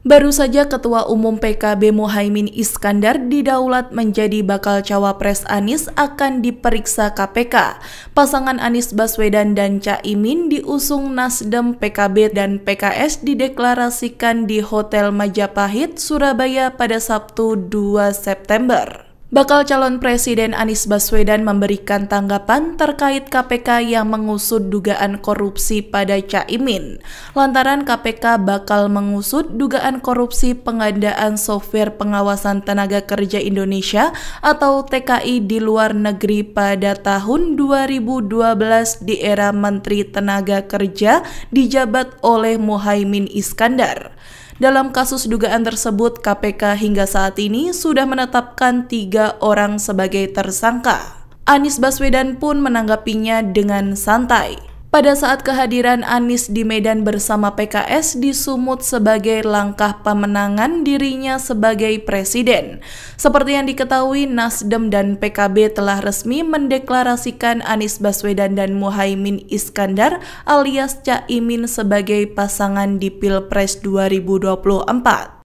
Baru saja Ketua Umum PKB Mohaimin Iskandar didaulat menjadi bakal cawapres Anies akan diperiksa KPK. Pasangan Anies Baswedan dan Caimin diusung Nasdem, PKB, dan PKS dideklarasikan di Hotel Majapahit, Surabaya pada Sabtu 2 September. Bakal calon Presiden Anies Baswedan memberikan tanggapan terkait KPK yang mengusut dugaan korupsi pada Caimin. Lantaran KPK bakal mengusut dugaan korupsi pengadaan software pengawasan tenaga kerja Indonesia atau TKI di luar negeri pada tahun 2012 di era Menteri Tenaga Kerja dijabat oleh Muhaimin Iskandar. Dalam kasus dugaan tersebut, KPK hingga saat ini sudah menetapkan tiga orang sebagai tersangka. Anies Baswedan pun menanggapinya dengan santai pada saat kehadiran Anies di Medan bersama PKS disumut sebagai langkah pemenangan dirinya sebagai presiden. Seperti yang diketahui, Nasdem dan PKB telah resmi mendeklarasikan Anies Baswedan dan Muhaimin Iskandar alias Caimin sebagai pasangan di Pilpres 2024.